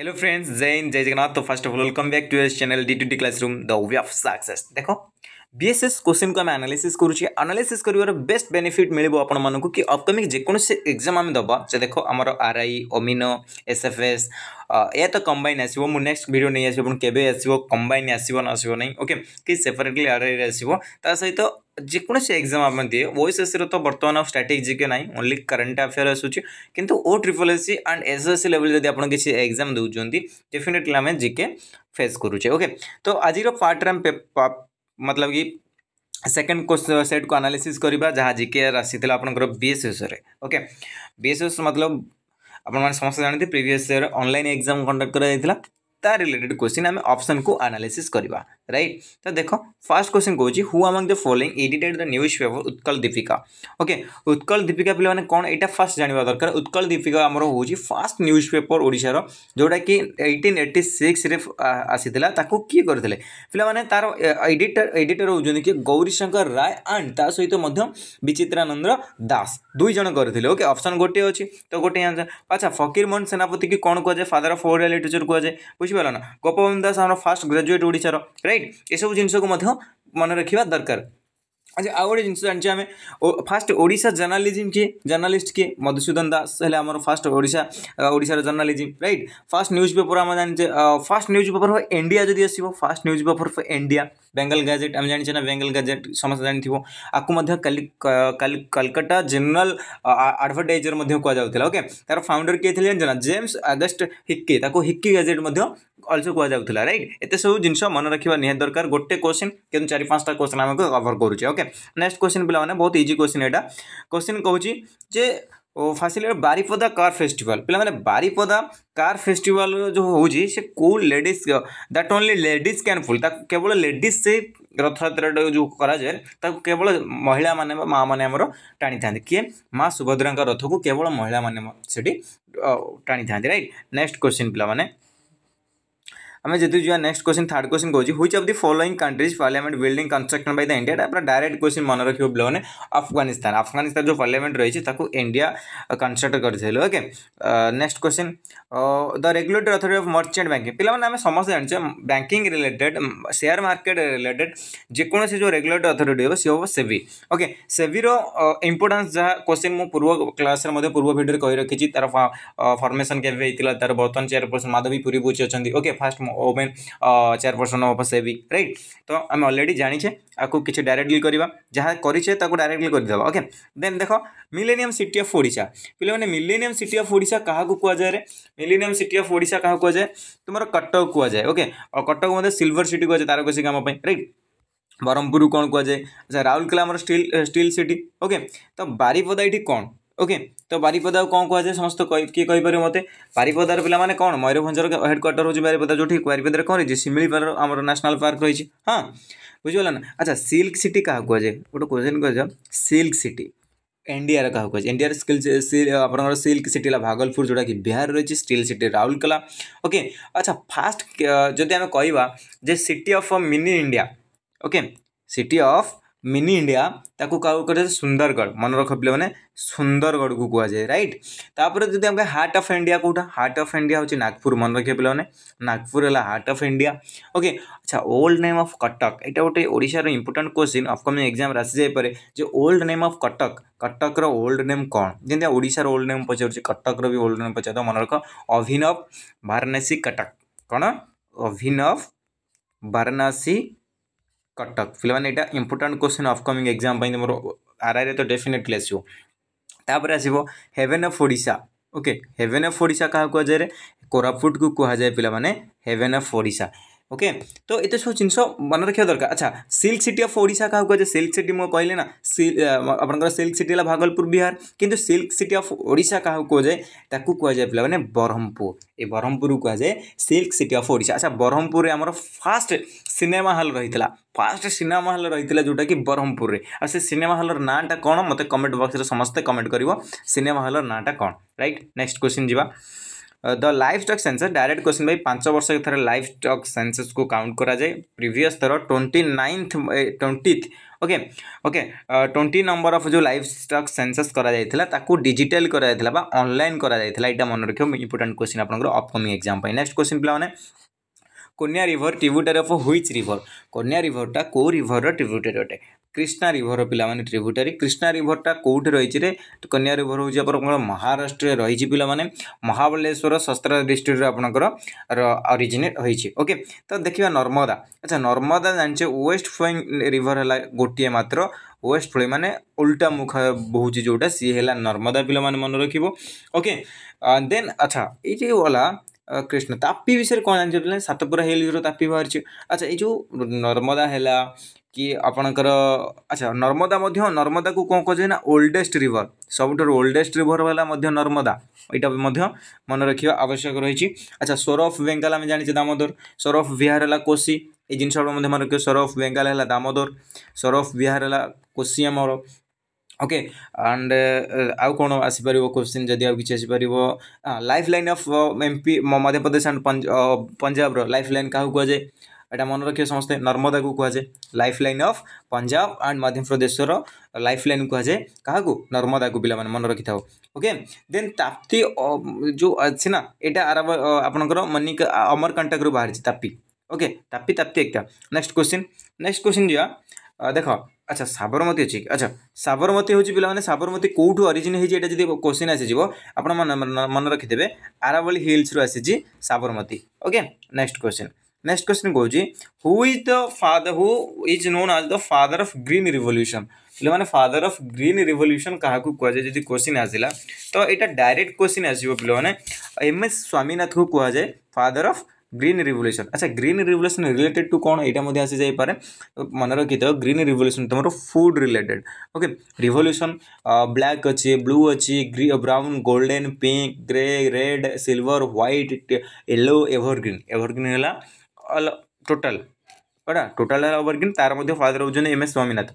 hello friends जय जय जगन्नाथ तो first of all welcome back to your channel D to D classroom the way of success देखो BSS question को आम analysis करुचे आनालीसीस कर बेस्ट बेनिफिट मिल आपको कि अपकमिंग जेकोसी एग्जाम आम दबा से देखो आम आर आई ओमिनो एस एफ एस या तो कंबाइन आसो मु नेक्स्ट भिड नहीं आसो के आसो कंबाइन आसो ना आसो ना ओके कि सेपरेटली आर आई आसो ଯେକୌଣସି ଏକ୍ଜାମ୍ ଆପଣ ଦିଏ ଓଏସ୍ଏସ୍ସିର ତ ବର୍ତ୍ତମାନ ଆଉ ଷ୍ଟାଟିକ୍ ଜିକେ ନାହିଁ ଓନ୍ଲି କରେଣ୍ଟ ଆଫେୟାର୍ ଆସୁଛି କିନ୍ତୁ O triple SC and SSC level ଯଦି ଆପଣ କିଛି ଏକ୍ଜାମ୍ ଦେଉଛନ୍ତି ଡେଫିନେଟଲି ଆମେ ଜିକେ ଫେସ୍ କରୁଛେ ଓକେ ତ ଆଜିର ପାର୍ଟରେ ଆମେ ମତଲବ କି सेकेंड क्वेश्चन सेट को आनालीसीस करवा जहाँ जिके आसी आपर बीएसएस ओके बीएसएस मतलब आपण समस्त जानते previous year online exam conduct कर रिलेटेड क्वेश्चन आम ऑप्शन को आनालीसीस करवा राइट तो देखो फास्ट क्वेश्चन कौन हू आम the following edited the newspaper Utkal Dipika okay Utkal Dipika पे कौन एटा फास्ट जानवा दरकार उत्कल दीपिका आमर हूँ फास्ट न्यूज पेपर ओडार जोटा कि एट्टन एट्टी सिक्स आसी किए करते पे तार एडिटर एडिटर हो गौरीशंकर राय आंड ता सहित विचित्रानंद दास दुईज करते ओके अप्सन गोटे अच्छी तो गोटे आंसर अच्छा फकीरमोहन सेनापति की कौन कहुए फादर अफ ओडिया लिटरेचर कहुए बुझीपाल ना गोपबंधु दास आम फास्ट ग्राजुएट ओडार रईट राइट एसबू जिनस को मन रखा दरकार अच्छा आउ गोटे जिनस जानते आम फास्ट ओडा जर्नालीजिम किए जर्नालीस्ट किए मधुसूदन दास है फास्ट ओडार journalism right first newspaper आम जानते first newspaper for India जब आस first newspaper for India Bengal Gazette आम जानते ना बेंगल गैजेट समस्त जान थो कलकटा जेनेल आडभटाइजर कहुला ओके तार फाउंडर किए थे जाना James Augustus Hicky Hicky Gazette also କୁହାଯାଉଥିଲା ରାଇଟ୍ ଏତେ ସବୁ ଜିନିଷ ମନେ ରଖିବା ନିହାତି ଦରକାର ଗୋଟେ କୋଶ୍ଚିନ୍ କିନ୍ତୁ ଚାରି ପାଞ୍ଚଟା କୋଶ୍ଚିନ୍ ଆମେ କଭର୍ କରୁଛେ ଓକେ ନେକ୍ସଟ କୋଶ୍ଚିନ୍ ପିଲାମାନେ ବହୁତ ଇଜି କୋଶ୍ଚିନ୍ ଏଇଟା କୋଶ୍ଚିନ୍ କହୁଛି ଯେ ଫାସିଲିଟି ବାରିପଦା କାର୍ ଫେଷ୍ଟିଭାଲ ପିଲାମାନେ ବାରିପଦା କାର୍ ଫେଷ୍ଟିଭାଲ ଯେଉଁ ହେଉଛି ସେ କେଉଁ ladies that only ladies can full ତାକୁ କେବଳ ଲେଡ଼ିଜ୍ ସେ ରଥଯାତ୍ରାଟା ଯେଉଁ କରାଯାଏ ତାକୁ କେବଳ ମହିଳାମାନେ ବା ମାଆମାନେ ଆମର ଟାଣିଥାନ୍ତି କିଏ ମା ସୁଭଦ୍ରାଙ୍କ ରଥକୁ କେବଳ ମହିଳାମାନେ ସେଠି ଟାଣିଥାନ୍ତି ରାଇଟ୍ ନେକ୍ସଟ କ୍ୱେଶ୍ଚିନ୍ ପିଲାମାନେ आम जदि जावा नेक्स्ट क्वेश्चन थर्ड क्वेश्चन कौन which of the following countries parliament building construction by the India पूरा डायरेक्ट क्वेश्चन मन रखिए पे अफगानिस्तान अफगानिस्तान जो पार्लियामेंट रही है इंडिया कंस्ट्रक्ट करते okay next question the regulator authority of merchant banking पे आम समस्त जानते banking related share market related जेकोसी जो रेगुलेटर अथॉरिटी हे सी हम सेबी ओके सेबीर इंपोर्टान्स जहाँ क्वेश्चन मुझ पूर्व क्लास पूर्व भिडियो कही रखी तार फर्मेसन के होता तार बर्तमान चेयरपर्सन माधवी पूरी बुची अच्छा ओके फास्ट ଓମେନ୍ ଚେୟାରପର୍ସନ୍ ହେବ ସେ ବି ରାଇଟ୍ ତ ଆମେ ଅଲରେଡ଼ି ଜାଣିଛେ ଆକୁ କିଛି ଡାଇରେକ୍ଟଲି କରିବା ଯାହା କରିଛେ ତାକୁ ଡାଇରେକ୍ଟଲି କରିଦେବା ଓକେ ଦେନ୍ ଦେଖ ମିଲେନିୟମ୍ ସିଟି ଅଫ୍ ଓଡ଼ିଶା ପିଲାମାନେ ମିଲେନିୟମ୍ ସିଟି ଅଫ୍ ଓଡ଼ିଶା କାହାକୁ କୁହାଯାଏ ମିଲେନିୟମ୍ ସିଟି ଅଫ୍ ଓଡ଼ିଶା କାହାକୁ କୁହାଯାଏ ତୁମର କଟକ କୁହାଯାଏ ଓକେ କଟକ ମଧ୍ୟ ସିଲଭର ସିଟି କୁହାଯାଏ ତାରକସି କାମ ପାଇଁ ରାଇଟ୍ ବ୍ରହ୍ମପୁରକୁ କ'ଣ କୁହାଯାଏ ଆଚ୍ଛା ରାଉରକେଲା ଆମର ଷ୍ଟିଲ୍ ଷ୍ଟିଲ୍ ସିଟି ଓକେ ତ ବାରିପଦା ଏଠି କ'ଣ ওকে তো বারিপদা কম কুহযায় সমস্ত কিয়ে কইপারে মতো বারিপদার পিলামানে কোণ ময়ূরভঞ্জর হেডকোয়ার্টর হচ্ছে বারিপদা যেটি বারিপদার কোণ রয়েছে শিমিলিপাড়ার আমার ন্যাশনাল পার্ক রয়েছে হ্যাঁ বুঝিপাল না আচ্ছা সিল্ক সিটি কাহা কুহযায় গোটে কোশ্চেন কুহযাও সিল্ক সিটি এনডিআর কাহা কুহযায় এনডিআর স্কিল আপনার সিল্ক সিটি হল ভাগলপুর যেটা কি বিহার রয়েছে স্টিল সিটি রাউরকেলা ওকে আচ্ছা ফার্স্ট যদি আমি কহবা যে city of mini India okay city of mini India क्या कहते सुंदरगढ़ मन रख पे मैंने सुंदरगढ़ को कह जाए रईट तापर जब आप हार्ट अफ इंडिया कौटा हार्ट अफ इंडिया हूँ नागपुर मन रखे पे मैंने नागपुर है हार्ट अफ इंडिया ओके अच्छा ओल्ड नेम अफ कटक यहाँ गोटे ओडार इंपोर्टाट क्वेश्चन अफकमिंग एक्जाम आसी जाए जो old name of Cuttack Cuttack old name कौन जमी ओडार ओल्ड नेम पचार कटक्र भी ओल्ड नेम पचार मन रख अभिनव वाराणसी कटक कौन अभिनव वाराणसी कटक ପିଲାମାନେ ଏଇଟା ଇମ୍ପୋର୍ଟାଣ୍ଟ କ୍ୱେଶ୍ଚନ୍ ଅପକମିଂ ଏକ୍ଜାମ୍ ପାଇଁ ତୁମର ଆର୍ଆଇରେ ତ ଡେଫିନେଟଲି ଆସିବ ତାପରେ ଆସିବ heaven of Odisha okay heaven of Odisha କାହା କୁହାଯାଏ କୋରାପୁଟକୁ କୁହାଯାଏ ପିଲାମାନେ ହେଭେନ୍ ଅଫ୍ ଓଡ଼ିଶା ओके तो ଏତେ ସବୁ ଜିନିଷ ମନେ ରଖିବା ଦରକାର ଆଚ୍ଛା ସିଲ୍କ ସିଟି ଅଫ୍ ଓଡ଼ିଶା କାହା କୁହାଯାଏ ସିଲ୍କ ସିଟି ମୁଁ କହିଲେ ନା ଆପଣଙ୍କର ସିଲ୍କ ସିଟି ହେଲା ଭାଗଲପୁର ବିହାର କିନ୍ତୁ ସିଲ୍କ ସିଟି ଅଫ୍ ଓଡ଼ିଶା କାହାକୁ କୁହାଯାଏ ତାକୁ କୁହାଯାଏ ପିଲାମାନେ ବ୍ରହ୍ମପୁର ଏ ବ୍ରହ୍ମପୁରକୁ କୁହାଯାଏ ସିଲ୍କ ସିଟି ଅଫ୍ ଓଡ଼ିଶା ଆଚ୍ଛା ବ୍ରହ୍ମପୁରରେ ଆମର ଫାଷ୍ଟ ସିନେମା ହଲ୍ ରହିଥିଲା ଫାଷ୍ଟ ସିନେମା ହଲ୍ ରହିଥିଲା ଯେଉଁଟାକି ବ୍ରହ୍ମପୁରରେ ଆଉ ସେ ସିନେମା ହଲ୍ର ନାଁଟା କ'ଣ ମୋତେ କମେଣ୍ଟ ବକ୍ସରେ ସମସ୍ତେ କମେଣ୍ଟ କରିବ ସିନେମା ହଲ୍ର ନାଁଟା କ'ଣ ରାଇଟ୍ ନେକ୍ସଟ କ୍ୱେଶ୍ଚିନ୍ ଯିବା the livestock census direct question भाई पांच वर्ष थे लाइफ स्टक् सेनसस को काउंट कराए प्रिवियस थर twenty ninth twentieth okay okay twenty number of जो लाइफ स्टक् सेनसस करजिटाल करलैन कराइट मन रखिए इंपोर्टां क्वेश्चन आप अपकमिंग एक्जाम नेक्स्ट क्वेश्चन पे Koyna river tributary of which river कोनिया रिवरटा को रिवर ट्रिब्यूटरी अटे কৃষ্ণা রিভর পিলামানে ট্রিভুটারি কৃষ্ণা রিভরটা কোউঠে রয়েছে রে কন্যা রিভর হচ্ছে আপনার মহারাষ্ট্রে রয়েছে পিলামানে মহাবলেশ্বর শস্ত্রা ডিস্ট্রিক্টরে আপনার অরিজিনেট হয়েছে ওকে তো দেখবা নর্মদা আচ্ছা নর্মদা জানিছে ওয়েস্ট ফ্লোইং রিভর হল গোটিয়ে মাত্র ওয়েস্ট ফ্লোই মানে উল্টা মুখ বহুছে যেটা সি হল নর্মদা পিলামানে মনে রাখব ওকে দেন আচ্ছা এই যে ওলা କୃଷ୍ଣ ତାପି ବିଷୟରେ କ'ଣ ଜାଣିଛନ୍ତି ନା ସାତପୁରା ହିଲ୍ସରୁ ତାପି ବାହାରିଛି ଆଚ୍ଛା ଏଇ ଯେଉଁ ନର୍ମଦା ହେଲା କି ଆପଣଙ୍କର ଆଚ୍ଛା ନର୍ମଦା ମଧ୍ୟ ନର୍ମଦାକୁ କ'ଣ କୁହାଯାଏ ନା ଓଲ୍ଡେଷ୍ଟ ରିଭର ସବୁଠାରୁ ଓଲ୍ଡେଷ୍ଟ ରିଭର ହେଲା ମଧ୍ୟ ନର୍ମଦା ଏଇଟା ମଧ୍ୟ ମନେ ରଖିବା ଆବଶ୍ୟକ ରହିଛି ଆଚ୍ଛା ସୋର ଅଫ୍ ବେଙ୍ଗାଲ ଆମେ ଜାଣିଛେ ଦାମୋଦର ସୋର ଅଫ୍ ବିହାର ହେଲା କୋଶି এই জিনিসগুলো মধ্যে আমার সৌরভ বেঙ্গাল হল দামোদর সৌরভ বিহার হল কোশি আমার ଓକେ ଆଣ୍ଡ ଆଉ କ'ଣ ଆସିପାରିବ କୋଶ୍ଚିନ୍ ଯଦି ଆଉ କିଛି ଆସିପାରିବ lifeline of M P Madhya Pradesh and ପଞ୍ଜାବର ଲାଇଫ୍ ଲାଇନ୍ କାହାକୁ କୁହାଯାଏ ଏଇଟା ମନେ ରଖିବେ ସମସ୍ତେ ନର୍ମଦାକୁ କୁହାଯାଏ lifeline of Punjab and ମଧ୍ୟପ୍ରଦେଶର ଲାଇଫ୍ ଲାଇନ୍ କୁହାଯାଏ କାହାକୁ ନର୍ମଦାକୁ ପିଲାମାନେ ମନେ ରଖିଥାଉ ଓକେ ଦେନ୍ ତାପ୍ତି ଯେଉଁ ଅଛି ନା ଏଇଟା ଆରବ ଆପଣଙ୍କର ମନିକ ଅମରକାଣ୍ଟାକରୁ ବାହାରିଛି ତାପି ଓକେ ତାପି ତାପ୍ତି ଏକଟା ନେକ୍ସଟ କୋଶ୍ଚିନ୍ ନେକ୍ସଟ କୋଶ୍ଚିନ୍ ଯିବା ଦେଖ अच्छा साबरमती অছি अच्छा साबरमती हूँ পিলামানে সাবরমতী কোউঠু অরিজিন হয়েছে এটা যদি কোশ্চিন আসিযোগ আপনার মনে রাখিদেবে আরাবলি হিলসরু আসিছি Sabarmati okay next question next question कहूँ who is the father who is known as the father of green revolution पे फादर अफ ग्रीन रिवल्यूशन क्या कहुए जब क्वेश्चन आसला तो यहाँ डायरेक्ट क्वेश्चन आसो पे एम एस स्वामीनाथ को कहुए फादर अफ ଗ୍ରୀନ୍ ରିଭଲ୍ୟୁସନ୍ ଆଚ୍ଛା ଗ୍ରୀନ୍ ରିଭଲ୍ୟୁସନ୍ ରିଲେଟେଡ୍ ଟୁ କ'ଣ ଏଇଟା ମଧ୍ୟ ଆସିଯାଇପାରେ ମନେ ରଖିଥାଅ ଗ୍ରୀନ୍ ରିଭଲ୍ୟୁସନ୍ ତୁମର food related okay revolution black ଅଛି ବ୍ଲୁ ଅଛି green brown golden pink grey red silver white yellow evergreen evergreen ହେଲା ଟୋଟାଲ ଏଇଟା ଟୋଟାଲ ହେଲା ଏଭରଗ୍ରୀନ୍ ତାର ମଧ୍ୟ ଫାଦର ହେଉଛନ୍ତି ଏମ୍ ଏସ୍ ସ୍ୱାମୀନାଥ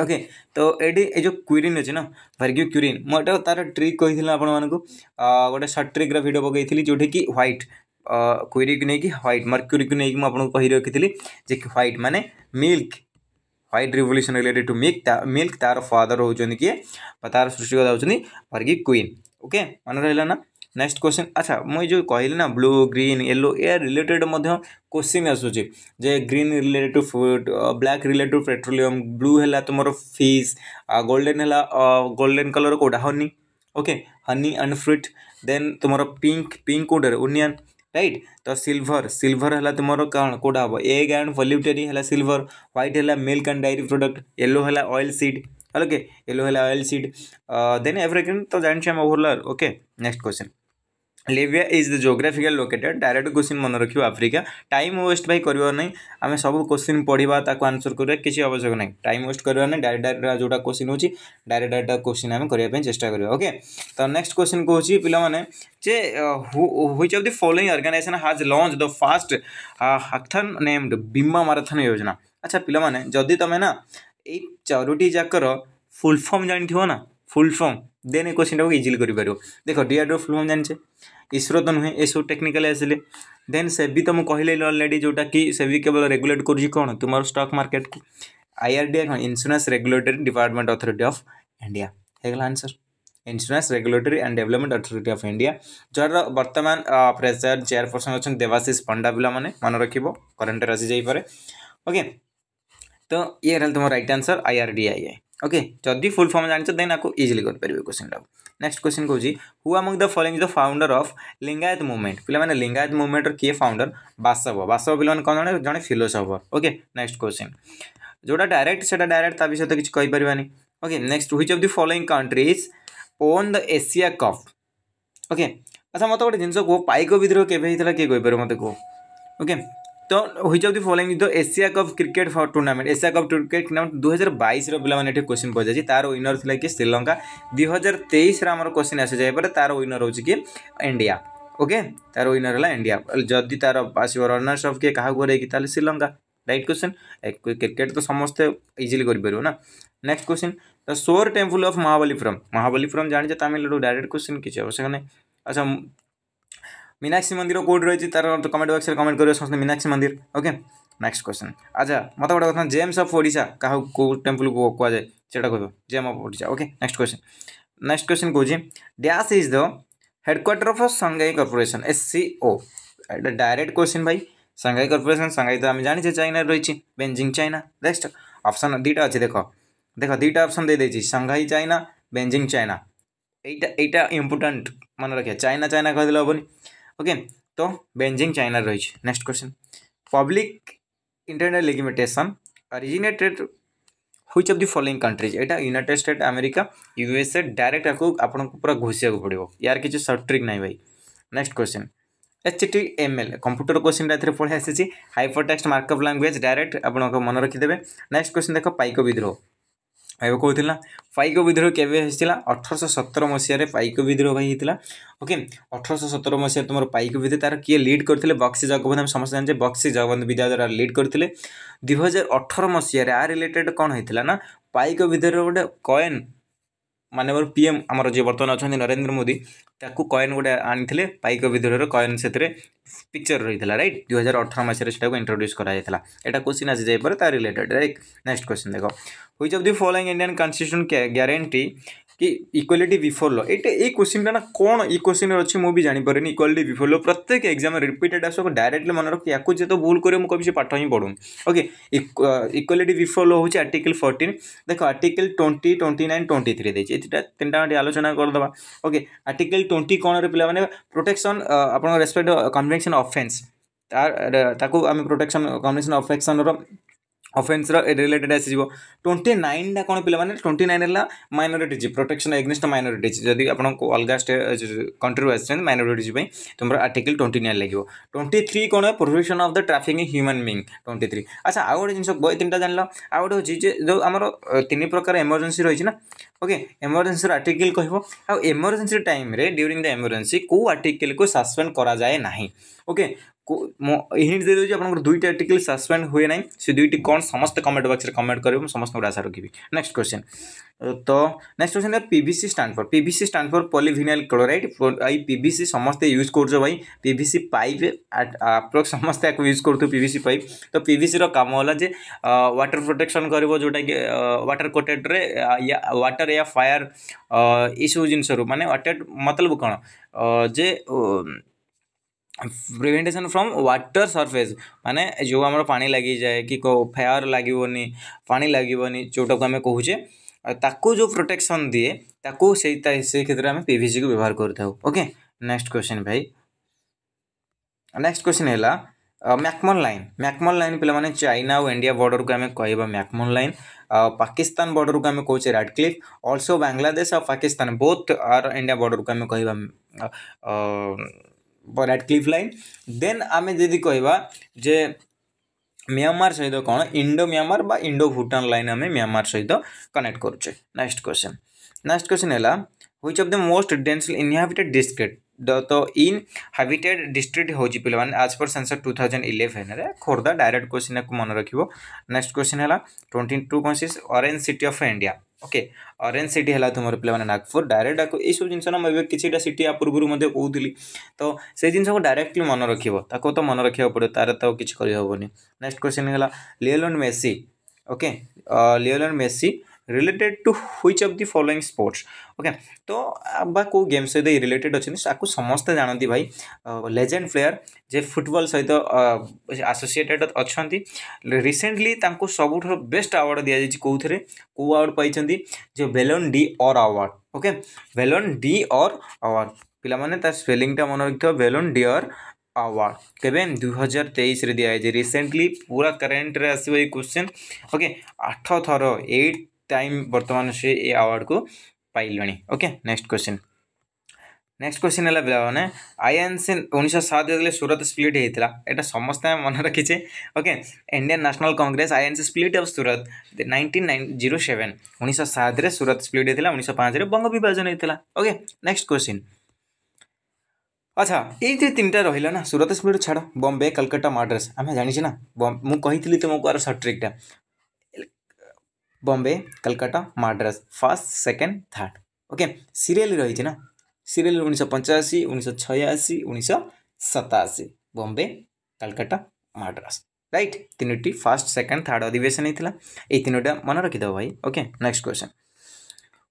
ओके तो ये जो क्यूरीन अच्छे ना भार्ग्यू क्यूरीन मुझे तार ट्रिक कही आपड़ मूँ गोटे सर्ट ट्रिक्र भिड पकई थी जोटा कि ह्वैट କ୍ୱେରିକୁ ନେଇକି ହ୍ୱାଇଟ୍ ମର୍କ୍ୟୁରିକୁ ନେଇକି ମୁଁ ଆପଣଙ୍କୁ କହି ରଖିଥିଲି ଯେ କି ହ୍ୱାଇଟ୍ ମାନେ milk white revolution related to milk milk ତା'ର ଫାଦର୍ ହେଉଛନ୍ତି କିଏ ବା ତା'ର ସୃଷ୍ଟିକର୍ତ୍ତା ହେଉଛନ୍ତି ବର୍ଗି କ୍ୱିନ୍ ଓକେ ମନେ ରହିଲା ନା ନେକ୍ସଟ क्वेश्चन ଆଚ୍ଛା ମୁଁ ଏଇ ଯେଉଁ କହିଲି ନା ବ୍ଲୁ ଗ୍ରୀନ୍ ୟେଲୋ ଏ ରିଲେଟେଡ୍ ମଧ୍ୟ କୋଶ୍ଚିନ୍ ଆସୁଛି ଯେ green related to food black related to petroleum blue ହେଲା ତୁମର ଫିସ୍ ଗୋଲ୍ଡେନ୍ ହେଲା ଗୋଲ୍ଡେନ୍ କଲର୍ କେଉଁଟା honey okay honey and fruit then ତୁମର ପିଙ୍କ ପିଙ୍କ କେଉଁଟାରେ ଓନିଅନ୍ রাইট তো সিলভর সিলভর হল তোমার কারণ কোটা হব এগ অ্যান্ড ভলিউটারি হল সিলভর হোয়াইট হল milk and dairy product yellow হল অয়েল সিড ओके येलो है ऑयल सीड देन एफ्रिकन तो जानते हम ओवरलर okay next question Libya is the geographical located direct question ମନେ ରଖିବ ଆଫ୍ରିକା ଟାଇମ୍ ୱେଷ୍ଟ ଭାଇ କରିବ ନାହିଁ ଆମେ ସବୁ କୋଶ୍ଚିନ୍ ପଢ଼ିବା ତାକୁ ଆନ୍ସର୍ କରିବା କିଛି ଆବଶ୍ୟକ ନାହିଁ ଟାଇମ୍ ୱେଷ୍ଟ କରିବା ନାହିଁ ଡାଇରେକ୍ଟ ଡାଇରେକ୍ଟ ଯେଉଁଟା କୋଶ୍ଚିନ୍ ହେଉଛି ଡାଇରେକ୍ଟ ଡାଇରେକ୍ଟ କୋଶ୍ଚିନ୍ ଆମେ କରିବା ପାଇଁ ଚେଷ୍ଟା କରିବା ଓକେ ତ ନେକ୍ସଟ କୋଶ୍ଚିନ୍ କହୁଛି ପିଲାମାନେ ଯେ which of the following organisation has launch the first ହାଥନ୍ ନେମ୍ଡ ବୀମା ମାରାଥନ୍ ଯୋଜନା ଆଚ୍ଛା ପିଲାମାନେ ଯଦି ତୁମେ ନା ଏଇ ଚାରୋଟି ଯାକର ଫୁଲ୍ ଫର୍ମ ଜାଣିଥିବ ନା ଫୁଲ୍ ଫର୍ମ ଦେନ୍ ଏ କୋଶ୍ଚିନ୍ଟାକୁ ଇଜିଲି କରିପାରିବ ଦେଖ ଡିଆର୍ଡିଓ ଫୁଲ୍ ଫର୍ମ ଜାଣିଛେ ଇସ୍ରୋ ତ ନୁହେଁ ଏସବୁ ଟେକ୍ନିକାଲି ଆସିଲେ ଦେନ୍ ସେବି ତ ମୁଁ କହିଲି ଅଲରେଡ଼ି ଯେଉଁଟାକି ସେବି କେବଳ ରେଗୁଲେଟ୍ କରୁଛି କ'ଣ ତୁମର ଷ୍ଟକ୍ ମାର୍କେଟକୁ ଆଇଆର୍ଡିଆଇ କ'ଣ insurance regulatory department authority of India ହେଇଗଲା answer insurance regulatory and development authority of India ଯାହାର ବର୍ତ୍ତମାନ ପ୍ରେଜର୍ ଚେୟାରପର୍ସନ୍ ଅଛନ୍ତି ଦେବାଶିଷ ପଣ୍ଡା ପିଲାମାନେ ମନେ ରଖିବ କରେଣ୍ଟରେ ଆସିଯାଇପାରେ ଓକେ ତ ଇଏ ହେଲା ତୁମ ରାଇଟ୍ ଆନ୍ସର୍ ଆଇଆର୍ଡିଆଇ ओके जदि फुल फर्म जानते देन आपको इजिली करेंगे क्वेश्चन टाक नेक्स्ट क्वेश्चन कौन who among the following the founder of Lingayat movement पे लिंगायत मुवमेंटर किए फाउंडर बासव बासव पे कौन जन जन फिलोसफर ओके नेक्स्ट क्वेश्चन जोटा डायरेक्ट से डायरेक्ट तक तो किसी कहींपरानी okay next which of the following countries won the Asia cup okay अच्छा मत गोटे जिनस कहो पाइक विद्रोह के किए कहींपर मत कहो ओके ତ which of the following the Asia cup cricket tournament Asia cup cricket tournament ଦୁଇହଜାର ବାଇଶର ପିଲାମାନେ ଏଠି କ୍ୱେଶ୍ଚିନ୍ ପଚାରିଛି ତାର ୱିନର୍ ଥିଲା କି ଶ୍ରୀଲଙ୍କା ଦୁଇହଜାର ତେଇଶରେ ଆମର କ୍ୱେଶ୍ଚିନ୍ ଆସିଯାଇ ପରେ ତାର ୱିନର୍ ହେଉଛି କି ଇଣ୍ଡିଆ ଓକେ ତାର ୱିନର୍ ହେଲା ଇଣ୍ଡିଆ ଯଦି ତାର ଆସିବ ରନର୍ସ ଅଫ୍ କିଏ କାହାକୁ ହରେଇକି ତାହେଲେ ଶ୍ରୀଲଙ୍କା ରାଇଟ୍ କ୍ୱେଶ୍ଚିନ୍ କ୍ରିକେଟ୍ ତ ସମସ୍ତେ ଇଜିଲି କରିପାରିବ ନା next question the shore temple of Mahabalipuram Mahabalipuram जान जाता हमें डायरेक्ट क्वेश्चन किसी आवश्यक नहीं अच्छा मीनाक्षी मंदिर कोड रही तार कमेंट बक्स में कमेंट कर समस्त मीनाक्षी मंदिर ओके नेक्स्ट क्वेश्चन अच्छा मत गोटे कथा जेम्स अफ ओडा क्या कौ टेम्पल को कहुए से कह जेम अफ ओडा okay next question next question कौन dash is the headquarter of Shanghai corporation S C O এটা डायरेक्ट क्वेश्चन भाई সাংঘাই कर्पोरेसन সাংঘাই তো আমি জানিছি চাইনা রয়েছে বেঞ্জিং চাইনা নেক্সট অপশন দুইটা আছে দেখো দেখো দুইটা অপশন দিয়ে দিয়েছি সাংঘাই চাইনা বেঞ্জিং চাইনা এইটা এইটা ইম্পর্টান্ট মনে রাখে চাইনা চাইনা কহিদেলে হবনি ओके तो बेजिंग चाइना रही है next question public internet limitation originated हुई अफ दि फलोईंग कंट्रीज यहाँ united state America USA direct आपको आप पूरा घुसा पड़ो यार किसी सर्ट ट्रिक ना भाई next question H T M L computer question time पढ़ाई आसी hyper text markup language direct आप मन रखीदे नेक्स्ट क्वेश्चन देख पाइक विद्रोह ଏବେ କହୁଥିଲା ପାଇକ ବିଦ୍ରୋହ କେବେ ହେଇଥିଲା ଅଠରଶହ ସତର ମସିହାରେ ପାଇକ ବିଦ୍ରୋହ ଭାଇ ହେଇଥିଲା ଓକେ ଅଠରଶହ ସତର ମସିହାରେ ତୁମର ପାଇକ ବିଦ୍ରୋହ ତାର କିଏ ଲିଡ୍ କରିଥିଲେ ବକ୍ସି ଜଗବନ୍ଧୁ ଆମେ ସମସ୍ତେ ଜାଣିଛେ ବକ୍ସି ଜଗବନ୍ଧୁ ଦ୍ୱାରା ଲିଡ୍ କରିଥିଲେ ଦୁଇହଜାର ଅଠର ମସିହାରେ ଆ ରିଲେଟେଡ୍ କ'ଣ ହେଇଥିଲା ନା ପାଇକ ବିଦ୍ରୋହ ଗୋଟେ କଏନ୍ ମାନେ ମୋର ପି ଏମ୍ ଆମର ଯିଏ ବର୍ତ୍ତମାନ ଅଛନ୍ତି ନରେନ୍ଦ୍ର ମୋଦି ତାକୁ କଏନ୍ ଗୋଟେ ଆଣିଥିଲେ ପାଇକ ବିଦ୍ରୋହର କଏନ୍ ସେଥିରେ ପିକ୍ଚର ରହିଥିଲା ରାଇଟ୍ ଦୁଇ ହଜାର ଅଠର ମସିହାରେ ସେଟାକୁ ଇଣ୍ଟ୍ରୋଡ୍ୟୁସ୍ କରାଯାଇଥିଲା ଏଇଟା କ୍ୱେଶ୍ଚିନ୍ ଆସିଯାଇ ପରେ ତା ରିଲେଟେଡ୍ ରାଇଟ୍ ନେକ୍ସଟ କ୍ୱେଶ୍ଚିନ୍ ଦେଖ which of the following Indian constitution guarantee କି ଇକ୍ୱାଲିଟି ବିଫୋର୍ ଲ ଏଇଟା ଏଇ କୋଶ୍ଚିନ୍ଟା ନା କ'ଣ ଏଇ କୋଶ୍ଚିନ୍ରେ ଅଛି ମୁଁ ବି ଜାଣିପାରେନି ଇକ୍ୱାଲିଟି ବିଫୋର୍ ଲ ପ୍ରତ୍ୟେକ ଏକ୍ଜାମ୍ ରିପିଟେଡ୍ ଆସିବ ଡାଇରେକ୍ଟଲି ମନେ ରଖ ୟାକୁ ଯେତେ ଭୁଲ କରିବ ମୁଁ କହିବି ସେ ପାଠ ହିଁ ପଢ଼ୁନି ଓକେ ଇକ୍ୱାଲିଟି ବିଫୋର୍ ଲ ହେଉଛି ଆର୍ଟିକଲ୍ ଫର୍ଟିନ୍ ଦେଖ article twenty twenty nine twenty three ଦେଇଛି ଏଥିଟା ତିନିଟା ଟିକେ ଆଲୋଚନା କରିଦେବା ଓକେ ଆର୍ଟିକଲ୍ ଟ୍ୱେଣ୍ଟି କ'ଣରେ ପିଲାମାନେ ପ୍ରୋଟେକ୍ସନ୍ ଆପଣଙ୍କ ରେସ୍ପେକ୍ଟ କନଭେନ୍ସନ୍ ଅଫେନ୍ସ ତାକୁ ଆମେ ପ୍ରୋଟେକ୍ସନ୍ କନଭେନ୍ସନ୍ ଅଫେକ୍ସନ୍ର ଅଫେନ୍ସର ରିଲେଟେଡ୍ ଆସିଯିବ ଟ୍ୱେଣ୍ଟି ନାଇନଟା କ'ଣ ପିଲାମାନେ ଟ୍ୱେଣ୍ଟି ନାଇନ୍ ହେଲା ମାଇନୋରିଟିଜ୍ ପ୍ରୋଟେକ୍ସନ୍ ଏଗ୍ନେଷ୍ଟ ମାଇନୋରିଟିଜ୍ ଯଦି ଆପଣଙ୍କୁ ଅଲଗା ଷ୍ଟେ କଣ୍ଟ୍ରିରୁ ଆସିଛନ୍ତି ମାଇନୋରିଟିଜ୍ ପାଇଁ ତୁମର ଆର୍ଟିକଲ୍ ଟ୍ୱେଣ୍ଟି ନାଇନ୍ ଲାଗିବ ଟ୍ୱେଣ୍ଟି ଥ୍ରୀ କ'ଣ provision of the traffic in human being twenty three ଆଚ୍ଛା ଆଉ ଗୋଟେ ଜିନିଷ ବହି ତିନିଟା ଜାଣିଲ ଆଉ ଗୋଟେ ହେଉଛି ଯେ ଯେଉଁ ଆମର ତିନି ପ୍ରକାର ଏମର୍ଜେନ୍ସି ରହିଛି ନା ଓକେ ଏମର୍ଜେନ୍ସିର ଆର୍ଟିକଲ୍ କହିବ ଆଉ ଏମର୍ଜେନ୍ସି ଟାଇମ୍ରେ ଡ୍ୟୁରିଂ ଦ ଏମର୍ଜେନ୍ସି କେଉଁ ଆର୍ଟିକଲ୍କୁ ସସ୍ପେଣ୍ଡ କରାଯାଏ ନାହିଁ ଓକେ হিন্ট দিয়ে দেছি আপনার দুইটা আর্টিকল সাসপেন্ড হুয়ে না সে দুইটি কোণ সমস্ত কমেন্ট বক্সরে কমেন্ট করবে মু সমস্ত আশা রাখবি নেক্সট কোশ্চেন তো next question PVC stand for PVC stand for polyvinyl chloride এই পিভিসি সমস্তে ইউজ করছ ভাই পিভিসি পাইপ আপ্রক্স সমস্তে একু ইউজ করতু পিভিসি পাইপ তো পিভিসি কাম হল যে ওয়াটার প্রোটেকশন করব যেটা কি ওয়াটার কোটেড্রে ওয়াটার ইয়া ফায়ার এইসব জিনিসর মানে ওয়াটার মতলব কোণ যে ପ୍ରିଭେଣ୍ଟେସନ୍ ଫ୍ରମ୍ ୱାଟର୍ ସର୍ଫେସ୍ ମାନେ ଯେଉଁ ଆମର ପାଣି ଲାଗିଯାଏ କି ଫେୟାର୍ ଲାଗିବନି ପାଣି ଲାଗିବନି ଯେଉଁଟାକୁ ଆମେ କହୁଛେ ତାକୁ ଯେଉଁ ପ୍ରୋଟେକ୍ସନ୍ ଦିଏ ତାକୁ ସେଇ ସେଇ କ୍ଷେତ୍ରରେ ଆମେ ପିଭିସିକୁ ବ୍ୟବହାର କରିଥାଉ ଓକେ ନେକ୍ସଟ କ୍ୱେଶ୍ଚିନ୍ ଭାଇ ନେକ୍ସଟ କ୍ୱେଶ୍ଚିନ୍ ହେଲା ମ୍ୟାକମନ୍ ଲାଇନ୍ ମ୍ୟାକମନ୍ ଲାଇନ୍ ପିଲାମାନେ ଚାଇନା ଆଉ ଇଣ୍ଡିଆ ବର୍ଡ଼ରକୁ ଆମେ କହିବା ମ୍ୟାକମନ୍ ଲାଇନ୍ ପାକିସ୍ତାନ ବର୍ଡ଼ରକୁ ଆମେ କହୁଛେ ରାଡ଼କ୍ଲିଫ୍ ଅଲସୋ ବାଂଲାଦେଶ ଆଉ ପାକିସ୍ତାନ ବୋଥ୍ ଆର୍ ଇଣ୍ଡିଆ ବର୍ଡ଼ରକୁ ଆମେ କହିବା ରାଇଟ୍ କ୍ଲିଫ୍ ଲାଇନ୍ ଦେନ୍ ଆମେ ଯଦି କହିବା ଯେ ମିଆଁମାର ସହିତ କ'ଣ ଇଣ୍ଡୋ ମିଆଁମାର ବା ଇଣ୍ଡୋ ଭୁଟାନ ଲାଇନ୍ ଆମେ ମିଆଁମାର ସହିତ କନେକ୍ଟ କରୁଛେ ନେକ୍ସଟ କ୍ୱେଶ୍ଚନ୍ ନେକ୍ସଟ କ୍ୱେଶ୍ଚନ୍ ହେଲା which of the most densely inhabited district তো ইন হাবিটেড ডিস্ট্রিক্ট হচ্ছে পিলা মানে as per census two thousand ইলেভেনরে খোর্ধা ডাইরেক্ট কোশ্চিন মনে রাখব নেক্সট কোশ্চিন হল twenty two questions orange city of India okay orange city है तुम पे नागपुर डायरेक्ट डाक ये सब जिन किसी सीट आ पूर्व कहती तो से जिन को डायरेक्टली मन रख तो मन रखा पड़े तार तो किसी करहबनी नेक्स्ट क्वेश्चन है लियोल Messi okay लियोल Messi related to which of the following sports okay तो कौ गेम सहित ये रिलेटेड अच्छे आपको समस्ते जानते भाई लेजेंड प्लेयर जे फुटबल सहित आसोसीएटेड अच्छा रिसेंटली सब बेस्ट आवार्ड दि जाए कौ थे कौ आवार्ड पाई जो Ballon d'Or award okay Ballon d'Or award पे स्पेलींगा मन रखे बेलन डी अर आवार्ड के दुई हजार तेईस दिया रिसेंटली पूरा करेन्ट्रे आस क्वेश्चन ओके आठ थर एट टाइम बर्तमान से ए आवार्ड को पाइले okay next question next question है पे आईएनसी उन्नीस सात सूरत स्प्लीट होता एटा समस्त मन रखी okay Indian National Congress INC split of Surat nineteen nine zero seven उन्नीस सात सूरत स्प्लिट होता उन्नीस पाँच बंग बिभाजन होता ओके नेक्स्ट क्वेश्चन अच्छा ये तीन टा रहा ना सूरत स्प्लिट छाड़ बम्बे कलकत्ता मर्डर्स आम जानी ना मुझे तुमको आर सर्ट्रिकटा Bombay Calcutta Madras first second third okay serial रही है ना सीरीयल उन्नीस पंचाशी उन्नीस छयासी उन्नीस सताशी बम्बे कलकत्ता माड्रास रईट तीनो फास्ट सेकेंड थर्ड अधिवेशन होता यह तीनोटा मन रखीद भाई okay next question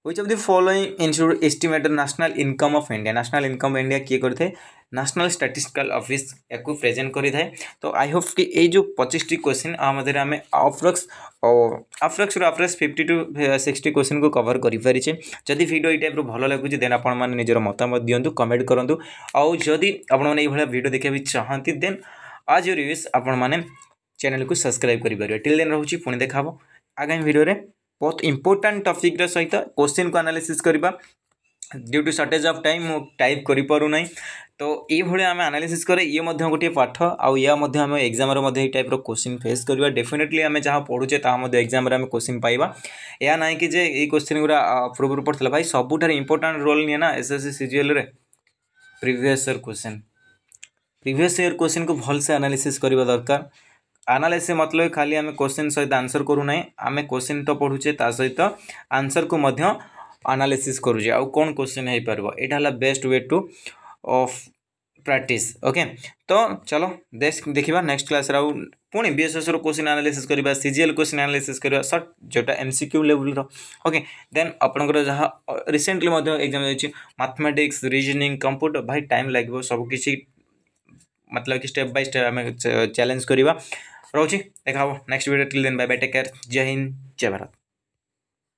which of the following इनशुड estimated national income of India national income India किए करते ন্যাশনাল স্ট্যাটিস্টিক্যাল অফিস একু প্রেজেন্ট করিথায় তো আই হোপ কি এই যে পঁচিশটি কোশ্চিন আমাদের আমি আপ্রক্স আপ্রক্সরু approx fifty to sixty question কু কভর করিপারিছে যদি ভিডিও এই টাইপ্র ভাল লাগুছে দেন আপন মানে নিজের মতামত দিও কমেন্ট করতু আউ যদি আপন মানে এইভাবে ভিডিও দেখা চাহতি দেন আজ রিভিউস আপন মানে চ্যানেলକୁ ସବସ୍କ୍ରାଇବ୍ କରିପାରିବେ ଟିଲ୍ ଦେନ୍ ରହୁଛି ପୁଣି ଦେଖା ହେବ ଆଗାମୀ ଭିଡ଼ିଓରେ ବହୁତ ଇମ୍ପୋର୍ଟାଣ୍ଟ ଟପିକ୍ର ସହିତ କୋଶ୍ଚିନ୍କୁ ଆନାଲିସିସ୍ କରିବା due to shortage of time मु टाइप कर पारना तो ये आम आनालीसीस कैं गोटे पाठ आया एक्जाम टाइप रोश्चिन् फेस करवा डेफिनेटली आम जहाँ पढ़ुचे एक्जाम क्वेश्चन पाया या ना कि क्वेश्चन गुरा पूर्व पढ़ा भाई सब इंपोर्टाट रोल निए ना S S C CGL previous question previous year question को भलसे आनालीसीस करवा दरकार आनालीसी मतलब खाली आम क्वेश्चन सहित आनसर करूना आम क्वेश्चन तो पढ़ुचे सहित आनसर को मैं आनालीसीस कर कौन क्वेश्चन हो पार यहाँ best way to of practice okay तो चलो देखा नेक्स्ट क्लास रहा पुणी B S S question analysis करवा सीजीएल क्वेश्चन आनालीस करवा सर्ट जोटा M CQ level okay then जहाँ रिसेंटली एक्जाम जाइए मैथमेटिक्स रिजनिंग कंप्यूटर भाई टाइम लगे सबकि मतलब कि स्टेप बै स्टेप आम चैलेंज करवा रोचे देखा next video till then bye bye take care जय हिंद जय भारत